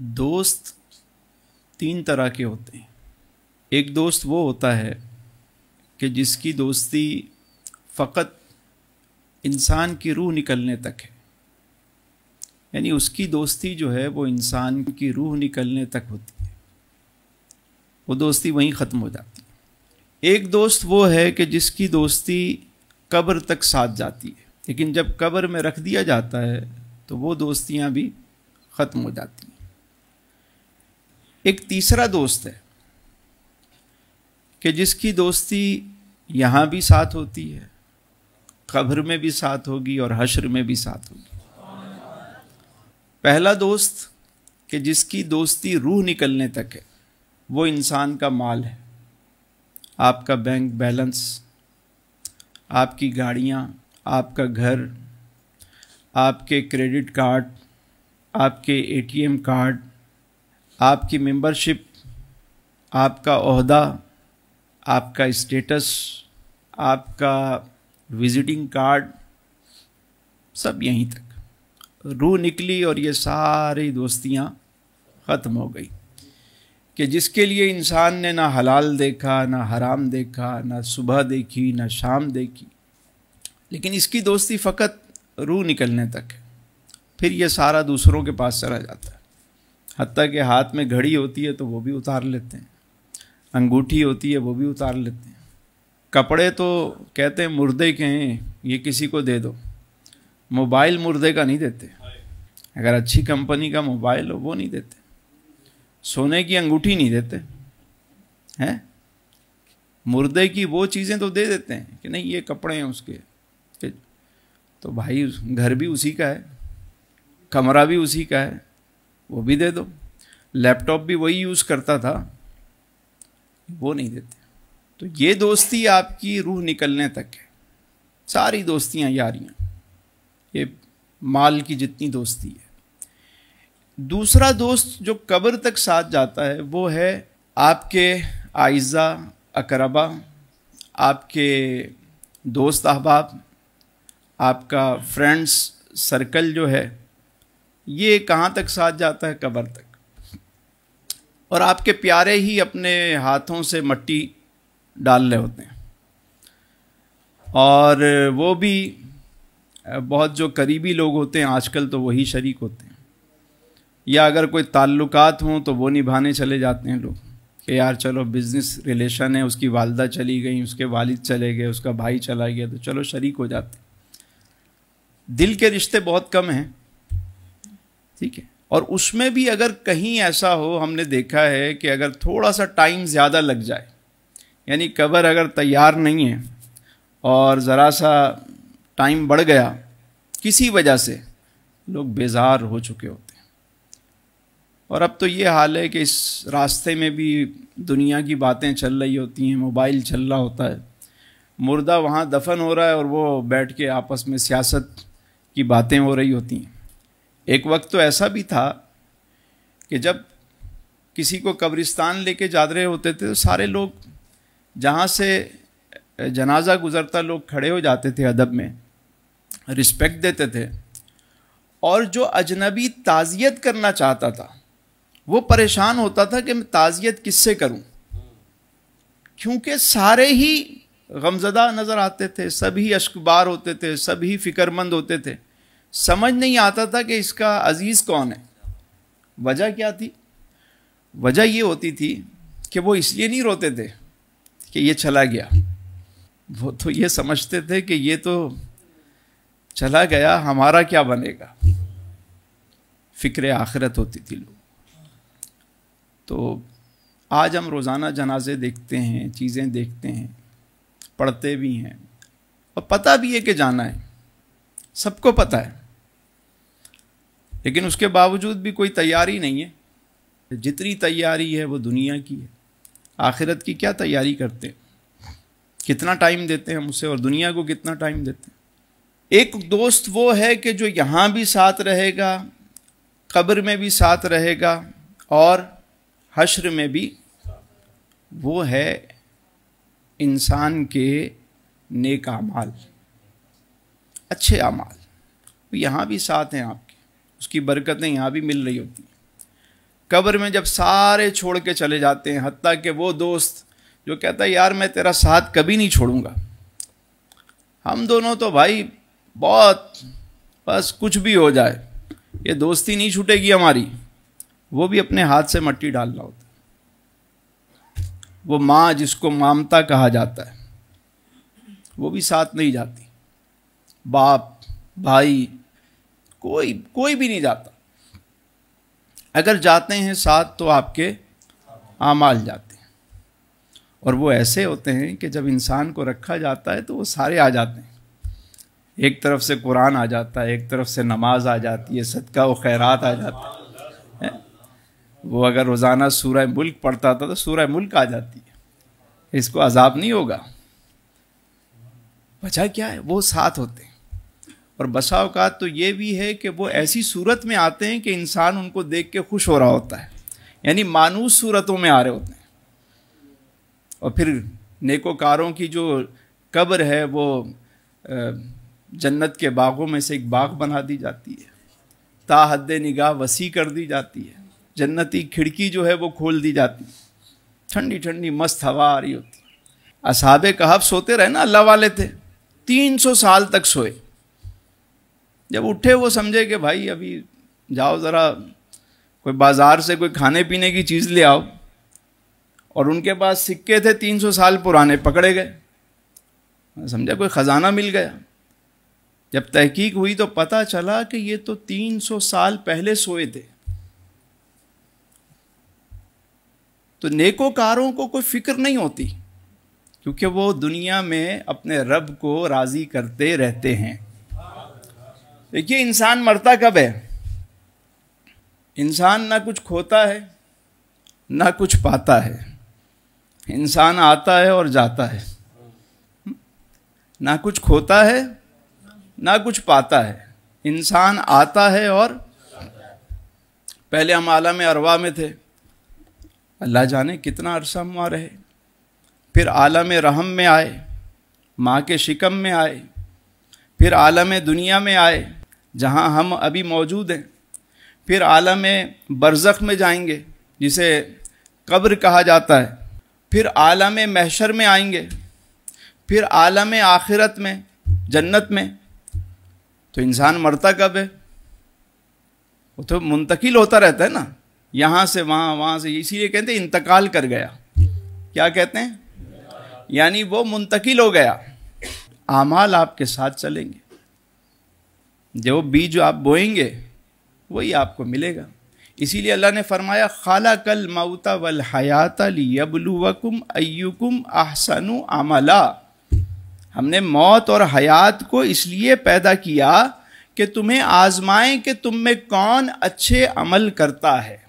दोस्त तीन तरह के होते हैं एक दोस्त वो होता है कि जिसकी दोस्ती फ़कत इंसान की रूह निकलने तक है यानी उसकी दोस्ती जो है वो इंसान की रूह निकलने तक होती है वो दोस्ती वहीं ख़त्म हो जाती है एक दोस्त वो है कि जिसकी दोस्ती कब्र तक साथ जाती है लेकिन जब कब्र में रख दिया जाता है तो वो दोस्तियाँ भी ख़त्म हो जाती हैं एक तीसरा दोस्त है कि जिसकी दोस्ती यहाँ भी साथ होती है कब्र में भी साथ होगी और हश्र में भी साथ होगी पहला दोस्त कि जिसकी दोस्ती रूह निकलने तक है वो इंसान का माल है आपका बैंक बैलेंस आपकी गाड़ियाँ आपका घर आपके क्रेडिट कार्ड आपके एटीएम कार्ड आपकी मेंबरशिप आपका अहदा आपका स्टेटस आपका विजिटिंग कार्ड सब यहीं तक रू निकली और ये सारी दोस्तियाँ ख़त्म हो गई कि जिसके लिए इंसान ने ना हलाल देखा ना हराम देखा ना सुबह देखी ना शाम देखी लेकिन इसकी दोस्ती फ़कत रू निकलने तक है फिर ये सारा दूसरों के पास चला जाता है हती के हाथ में घड़ी होती है तो वो भी उतार लेते हैं अंगूठी होती है वो भी उतार लेते हैं कपड़े तो कहते हैं मुर्दे के हैं ये किसी को दे दो मोबाइल मुर्दे का नहीं देते अगर अच्छी कंपनी का मोबाइल हो वो नहीं देते सोने की अंगूठी नहीं देते हैं मुर्दे की वो चीज़ें तो दे देते हैं कि नहीं ये कपड़े हैं उसके तो भाई घर भी उसी का है कमरा भी उसी का है वो भी दे दो लैपटॉप भी वही यूज़ करता था वो नहीं देते तो ये दोस्ती आपकी रूह निकलने तक है सारी दोस्तियाँ यारियाँ ये माल की जितनी दोस्ती है दूसरा दोस्त जो कब्र तक साथ जाता है वो है आपके आयज़ा अकरबा आपके दोस्त अहबाब आपका फ्रेंड्स सर्कल जो है ये कहाँ तक साथ जाता है कबर तक और आपके प्यारे ही अपने हाथों से मट्टी डाल रहे होते हैं और वो भी बहुत जो करीबी लोग होते हैं आजकल तो वही शरीक होते हैं या अगर कोई ताल्लुकात हों तो वो निभाने चले जाते हैं लोग कि यार चलो बिज़नेस रिलेशन है उसकी वालदा चली गई उसके वालिद चले गए उसका भाई चला गया तो चलो शरीक हो जाते दिल के रिश्ते बहुत कम हैं ठीक है और उसमें भी अगर कहीं ऐसा हो हमने देखा है कि अगर थोड़ा सा टाइम ज़्यादा लग जाए यानी कवर अगर तैयार नहीं है और ज़रा सा टाइम बढ़ गया किसी वजह से लोग बेजार हो चुके होते हैं और अब तो ये हाल है कि इस रास्ते में भी दुनिया की बातें चल रही होती हैं मोबाइल चल रहा होता है मुर्दा वहाँ दफन हो रहा है और वो बैठ के आपस में सियासत की बातें हो रही होती हैं एक वक्त तो ऐसा भी था कि जब किसी को कब्रिस्तान लेके जा रहे होते थे तो सारे लोग जहाँ से जनाजा गुज़रता लोग खड़े हो जाते थे अदब में रिस्पेक्ट देते थे और जो अजनबी ताज़ियत करना चाहता था वो परेशान होता था कि मैं ताज़ियत किससे करूं क्योंकि सारे ही गमजदा नज़र आते थे सभी अशकबार होते थे सभी फ़िक्रमंद होते थे समझ नहीं आता था कि इसका अजीज़ कौन है वजह क्या थी वजह ये होती थी कि वो इसलिए नहीं रोते थे कि ये चला गया वो तो ये समझते थे कि ये तो चला गया हमारा क्या बनेगा फ़िक्र आखिरत होती थी लोग तो आज हम रोज़ाना जनाजे देखते हैं चीज़ें देखते हैं पढ़ते भी हैं और पता भी है कि जाना है सबको पता है लेकिन उसके बावजूद भी कोई तैयारी नहीं है जितनी तैयारी है वो दुनिया की है आखिरत की क्या तैयारी करते हैं कितना टाइम देते हैं हम उसे और दुनिया को कितना टाइम देते हैं एक दोस्त वो है कि जो यहाँ भी साथ रहेगा कब्र में भी साथ रहेगा और हश्र में भी वो है इंसान के नेक अमाल अच्छे अमाल यहाँ भी साथ हैं आपके उसकी बरकतें यहाँ भी मिल रही होती हैं कब्र में जब सारे छोड़ के चले जाते हैं हती कि वो दोस्त जो कहता है यार मैं तेरा साथ कभी नहीं छोड़ूंगा हम दोनों तो भाई बहुत बस कुछ भी हो जाए ये दोस्ती नहीं छूटेगी हमारी वो भी अपने हाथ से मट्टी डालना होता वो माँ जिसको मामता कहा जाता है वो भी साथ नहीं जाती बाप भाई कोई कोई भी नहीं जाता अगर जाते हैं साथ तो आपके आमाल जाते हैं और वो ऐसे होते हैं कि जब इंसान को रखा जाता है तो वो सारे आ जाते हैं एक तरफ से कुरान आ जाता है एक तरफ से नमाज आ जाती है सदका व खैरात आ जाता है, वो अगर रोज़ाना सूरह मुल्क पढ़ता था तो सूरह मुल्क आ जाती है इसको अजाब नहीं होगा वजह क्या है वो साथ होते हैं और बसा अवकात तो ये भी है कि वो ऐसी सूरत में आते हैं कि इंसान उनको देख के खुश हो रहा होता है यानी मानूस सूरतों में आ रहे होते हैं और फिर नेकोकारों की जो कब्र है वो जन्नत के बागों में से एक बाग बना दी जाती है ताहद निगाह वसी कर दी जाती है जन्नती खिड़की जो है वो खोल दी जाती है ठंडी ठंडी मस्त हवा आ रही होती असाब कहाब सोते रहे ना अल्लाह वाले थे तीन सौ साल तक सोए जब उठे वो समझे कि भाई अभी जाओ ज़रा कोई बाज़ार से कोई खाने पीने की चीज़ ले आओ और उनके पास सिक्के थे तीन सौ साल पुराने पकड़े गए समझा कोई ख़ज़ाना मिल गया जब तहकीक हुई तो पता चला कि ये तो तीन सौ साल पहले सोए थे तो नेकोकारों को कोई फिक्र नहीं होती क्योंकि वो दुनिया में अपने रब को राज़ी करते रहते हैं देखिए इंसान मरता कब है इंसान ना कुछ खोता है ना कुछ पाता है इंसान आता है और जाता है ना कुछ खोता है ना कुछ पाता है इंसान आता है और पहले हम में अरवा में थे अल्लाह जाने कितना अरसा हम वहाँ रहे फिर में रहम में आए माँ के शिकम में आए फिर आलम दुनिया में आए जहाँ हम अभी मौजूद हैं फिर आलम बरज़ख में जाएंगे जिसे कब्र कहा जाता है फिर आलम महशर में आएंगे फिर आलम आखिरत में जन्नत में तो इंसान मरता कब है वो तो मुंतकिल होता रहता है ना यहाँ से वहाँ वहाँ से इसीलिए कहते हैं इंतकाल कर गया क्या कहते हैं यानी वो मुंतकिल हो गया आमाल आपके साथ चलेंगे जो बीज आप बोएंगे वही आपको मिलेगा इसीलिए अल्लाह ने फरमाया खाला कल मऊता वल हयात लियबलुवकुम अयुकुम आहसन अमला हमने मौत और हयात को इसलिए पैदा किया कि तुम्हें आजमाएं कि तुम में कौन अच्छे अमल करता है